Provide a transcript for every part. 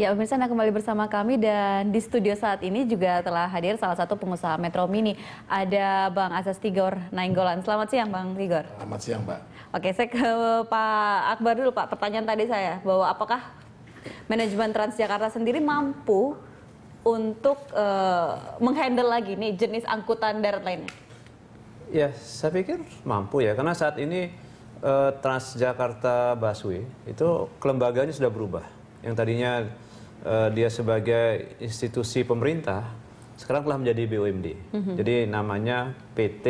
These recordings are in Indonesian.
Ya, pemirsa Anda kembali bersama kami dan di studio saat ini juga telah hadir salah satu pengusaha Metro Mini. Ada Bang Asas Tigor Nainggolan. Selamat siang Bang Tigor. Selamat siang Mbak. Oke, saya ke Pak Akbar dulu Pak. Pertanyaan tadi saya bahwa apakah manajemen Transjakarta sendiri mampu untuk uh, menghandle lagi nih jenis angkutan darat lainnya? Ya, saya pikir mampu ya karena saat ini uh, Transjakarta Busway itu kelembagaannya sudah berubah yang tadinya uh, dia sebagai institusi pemerintah sekarang telah menjadi BUMD. Mm-hmm. Jadi namanya PT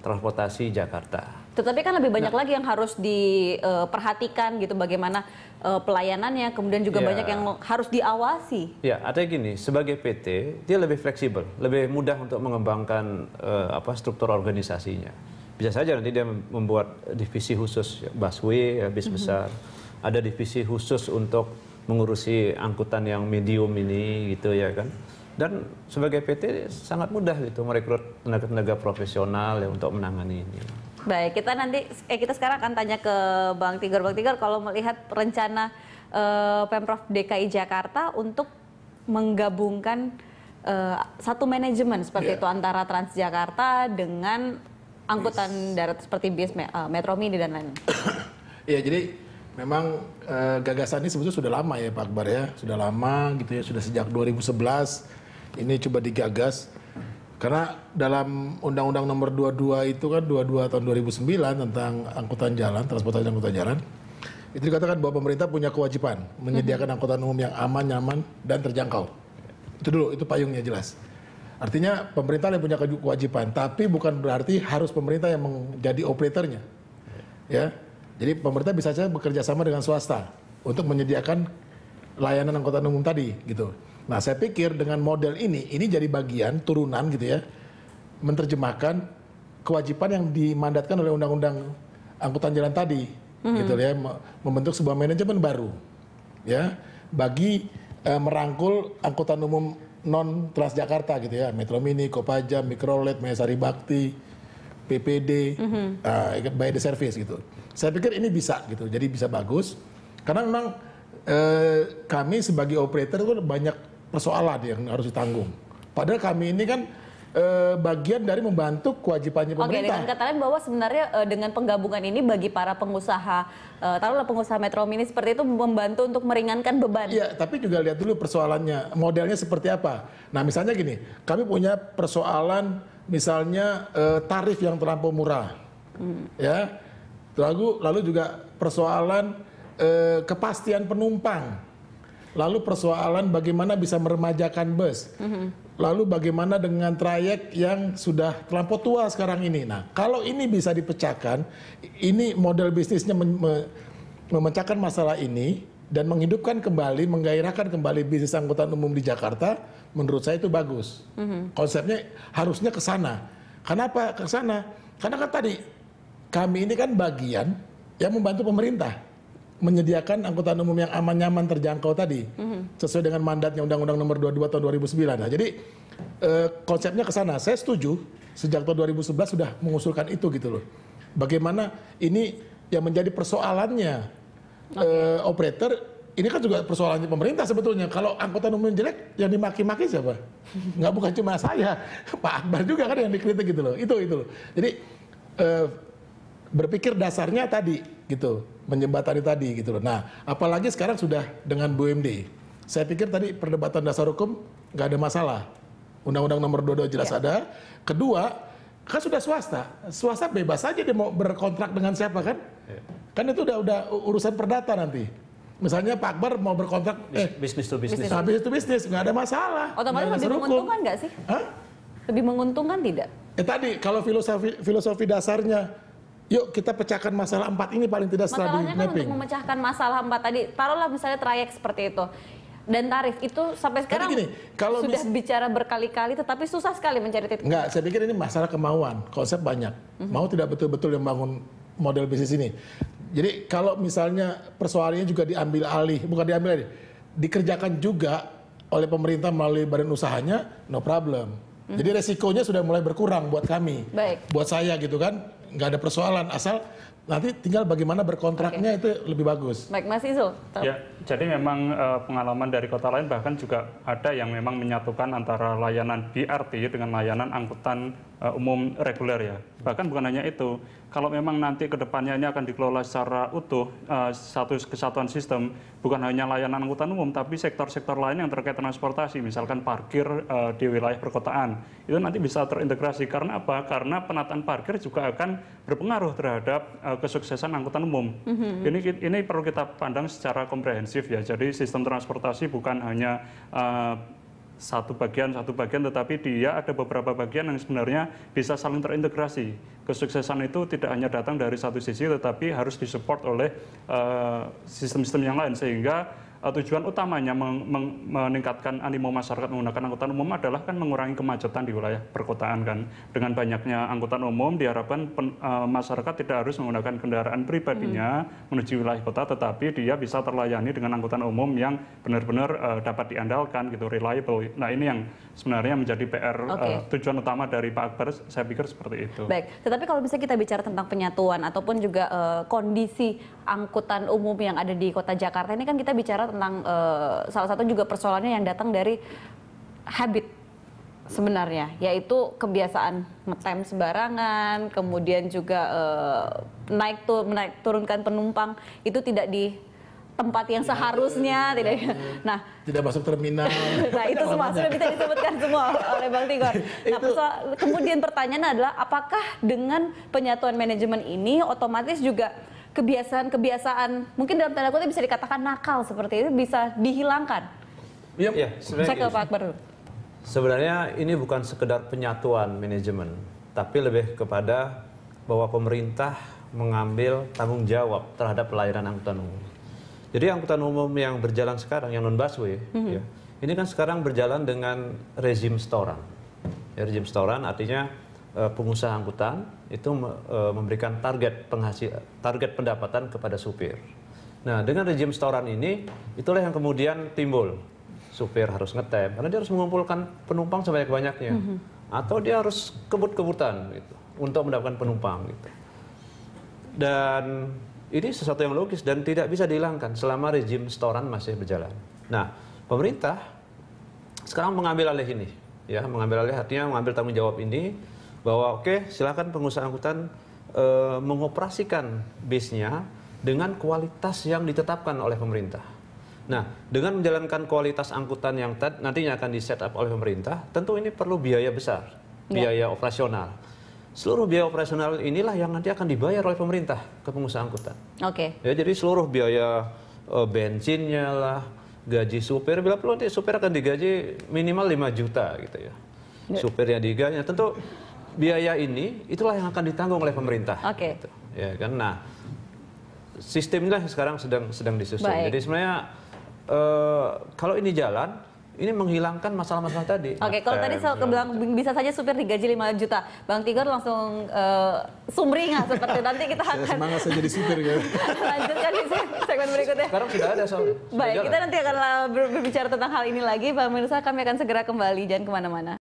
Transportasi Jakarta. Tetapi kan lebih banyak nah, lagi yang harus diperhatikan eh, uh, gitu bagaimana uh, pelayanannya, kemudian juga yeah. banyak yang harus diawasi. Ya, yeah, artinya gini, sebagai PT dia lebih fleksibel, lebih mudah untuk mengembangkan uh, apa struktur organisasinya. Bisa saja nanti dia membuat divisi khusus ya, busway, ya, bis mm -hmm. besar, ada divisi khusus untuk mengurusi angkutan yang medium ini gitu ya kan. Dan sebagai PT sangat mudah gitu merekrut tenaga-tenaga profesional ya untuk menangani ini. Baik, kita nanti eh kita sekarang akan tanya ke Bang Tigor. Bang Tigor kalau melihat rencana eh, Pemprov DKI Jakarta untuk menggabungkan eh, satu manajemen seperti yeah. itu antara Transjakarta dengan angkutan yes. darat seperti bis uh, Metro Mini dan lain-lain. Iya, jadi memang e, gagasan ini sebetulnya sudah lama ya Pak Akbar ya, sudah lama gitu ya, sudah sejak 2011 ini coba digagas. Karena dalam Undang-Undang Nomor 22 itu kan 22 tahun 2009 tentang angkutan jalan, transportasi angkutan jalan, itu dikatakan bahwa pemerintah punya kewajiban menyediakan mhm. angkutan umum yang aman, nyaman, dan terjangkau. Itu dulu, itu payungnya jelas. Artinya pemerintah yang punya kewajiban, tapi bukan berarti harus pemerintah yang menjadi operatornya. Ya, jadi pemerintah bisa saja bekerja sama dengan swasta untuk menyediakan layanan angkutan umum tadi gitu. Nah, saya pikir dengan model ini ini jadi bagian turunan gitu ya menerjemahkan kewajiban yang dimandatkan oleh undang-undang angkutan jalan tadi mm-hmm. gitu ya membentuk sebuah manajemen baru ya bagi e, merangkul angkutan umum non Transjakarta gitu ya Metro Mini, Kopaja, Mikrolet, Maya Bakti, PPD, mm -hmm. uh, eh, by the service gitu. Saya pikir ini bisa gitu, jadi bisa bagus. Karena memang eh, kami sebagai operator itu kan banyak persoalan yang harus ditanggung. Padahal kami ini kan uh, bagian dari membantu kewajibannya pemerintah. Oke, dengan kata lain bahwa sebenarnya uh, dengan penggabungan ini bagi para pengusaha, eh, taruhlah pengusaha Metro Mini seperti itu membantu untuk meringankan beban. Iya, tapi juga lihat dulu persoalannya, modelnya seperti apa. Nah, misalnya gini, kami punya persoalan misalnya eh, tarif yang terlampau murah, hmm. ya. Lalu, lalu juga persoalan eh, kepastian penumpang Lalu persoalan bagaimana bisa meremajakan bus. Mm-hmm. Lalu bagaimana dengan trayek yang sudah terlampau tua sekarang ini. Nah, kalau ini bisa dipecahkan, ini model bisnisnya me me memecahkan masalah ini dan menghidupkan kembali, menggairahkan kembali bisnis angkutan umum di Jakarta, menurut saya itu bagus. Mm-hmm. Konsepnya harusnya ke sana. Kenapa ke sana? Karena kan tadi kami ini kan bagian yang membantu pemerintah menyediakan angkutan umum yang aman nyaman terjangkau tadi mm-hmm. sesuai dengan mandatnya Undang-Undang Nomor 22 tahun 2009. Nah, jadi e, konsepnya ke sana. Saya setuju sejak tahun 2011 sudah mengusulkan itu gitu loh. Bagaimana ini yang menjadi persoalannya okay. e, eh, operator ini kan juga persoalannya pemerintah sebetulnya. Kalau angkutan umum jelek, yang dimaki-maki siapa? Nggak bukan cuma saya, Pak Akbar juga kan yang dikritik gitu loh. Itu itu loh. Jadi e, berpikir dasarnya tadi gitu menjembatani tadi gitu loh. Nah, apalagi sekarang sudah dengan BUMD. Saya pikir tadi perdebatan dasar hukum nggak ada masalah. Undang-Undang Nomor 22 jelas ya. ada. Kedua, kan sudah swasta. Swasta bebas saja dia mau berkontrak dengan siapa kan? Ya. Kan itu udah udah urusan perdata nanti. Misalnya Pak Akbar mau berkontrak eh, bisnis to bisnis. Habis nah, bisnis bisnis nggak ada masalah. Otomatis lebih menguntungkan nggak sih? Hah? Lebih menguntungkan tidak? Eh tadi kalau filosofi filosofi dasarnya yuk kita pecahkan masalah empat ini paling tidak setelah Masalahnya di mapping. kan untuk memecahkan masalah empat tadi, taruhlah misalnya trayek seperti itu dan tarif itu sampai sekarang gini, kalau sudah bicara berkali-kali tetapi susah sekali mencari titik. Enggak, saya pikir ini masalah kemauan, konsep banyak. Mm -hmm. Mau tidak betul-betul yang bangun model bisnis ini. Jadi kalau misalnya persoalannya juga diambil alih, bukan diambil alih, dikerjakan juga oleh pemerintah melalui badan usahanya, no problem. Mhm. Jadi resikonya sudah mulai berkurang buat kami, Baik. buat saya gitu kan nggak ada persoalan asal nanti tinggal bagaimana berkontraknya okay. itu lebih bagus. Baik, Mas Izo. Ya, jadi memang uh, pengalaman dari kota lain bahkan juga ada yang memang menyatukan antara layanan BRT dengan layanan angkutan uh, umum reguler ya. Bahkan bukan hanya itu, kalau memang nanti kedepannya ini akan dikelola secara utuh uh, satu kesatuan sistem, bukan hanya layanan angkutan umum, tapi sektor-sektor lain yang terkait transportasi, misalkan parkir uh, di wilayah perkotaan, itu nanti bisa terintegrasi. Karena apa? Karena penataan parkir juga akan berpengaruh terhadap uh, kesuksesan angkutan umum. Mm-hmm. Ini ini perlu kita pandang secara komprehensif ya. Jadi sistem transportasi bukan hanya uh, satu bagian satu bagian tetapi dia ada beberapa bagian yang sebenarnya bisa saling terintegrasi kesuksesan itu tidak hanya datang dari satu sisi tetapi harus disupport oleh uh, eh, sistem -sistem yang lain sehingga Eh, tujuan utamanya meng, meng, meningkatkan animo masyarakat menggunakan angkutan umum adalah kan mengurangi kemacetan di wilayah perkotaan kan. Dengan banyaknya angkutan umum diharapkan pen, uh, masyarakat tidak harus menggunakan kendaraan pribadinya hmm. menuju wilayah kota, tetapi dia bisa terlayani dengan angkutan umum yang benar-benar uh, dapat diandalkan gitu, reliable. Nah ini yang sebenarnya menjadi PR okay. uh, tujuan utama dari Pak Akbar. Saya pikir seperti itu. Baik, tetapi kalau bisa kita bicara tentang penyatuan ataupun juga uh, kondisi angkutan umum yang ada di kota Jakarta ini kan kita bicara tentang uh, salah satu juga persoalannya yang datang dari habit sebenarnya yaitu kebiasaan ngetem sembarangan kemudian juga uh, naik tuh menaik turunkan penumpang itu tidak di tempat yang seharusnya tidak iya. nah tidak masuk terminal nah itu semua sudah bisa disebutkan semua oleh bang Tigor nah itu. kemudian pertanyaannya adalah apakah dengan penyatuan manajemen ini otomatis juga kebiasaan-kebiasaan mungkin dalam tanda kutip bisa dikatakan nakal seperti itu bisa dihilangkan? Yep. Ya, sebenarnya, Saya ke Pak Akbar Sebenarnya ini bukan sekedar penyatuan manajemen, tapi lebih kepada bahwa pemerintah mengambil tanggung jawab terhadap pelayanan angkutan umum. Jadi angkutan umum yang berjalan sekarang, yang non busway, mm -hmm. ya, ini kan sekarang berjalan dengan rezim setoran. Ya, rezim setoran artinya Eh, pengusaha angkutan itu eh, memberikan target penghasil target pendapatan kepada supir. Nah, dengan rejim setoran ini itulah yang kemudian timbul supir harus ngetem karena dia harus mengumpulkan penumpang sebanyak-banyaknya mhm. atau dia harus kebut-kebutan gitu untuk mendapatkan penumpang gitu. Dan ini sesuatu yang logis dan tidak bisa dihilangkan selama rejim setoran masih berjalan. Nah, pemerintah sekarang mengambil alih ini ya, mengambil alih artinya mengambil tanggung jawab ini bahwa oke okay, silahkan pengusaha angkutan e, mengoperasikan bisnya dengan kualitas yang ditetapkan oleh pemerintah. Nah, dengan menjalankan kualitas angkutan yang nantinya akan di setup oleh pemerintah, tentu ini perlu biaya besar, ya. biaya operasional. Seluruh biaya operasional inilah yang nanti akan dibayar oleh pemerintah ke pengusaha angkutan. Oke. Okay. Ya, jadi seluruh biaya e, bensinnya lah, gaji supir, bila perlu nanti supir akan digaji minimal 5 juta gitu ya. ya. Supirnya diganya tentu biaya ini itulah yang akan ditanggung oleh pemerintah. Oke. Okay. Gitu. Ya kan. Nah, sistemnya sekarang sedang sedang disusun. Baik. Jadi sebenarnya uh, kalau ini jalan, ini menghilangkan masalah-masalah tadi. Oke, okay, kalau tadi nah, saya ya, bilang bisa saja supir digaji 5 juta. Bang Tigor langsung uh, eh, sumringah seperti nanti kita akan saya semangat saya jadi supir ya. Lanjutkan di segmen berikutnya. Sekarang sudah ada soal. Baik, kita nanti akan berbicara tentang hal ini lagi. Mirsa. kami akan segera kembali. Jangan kemana-mana.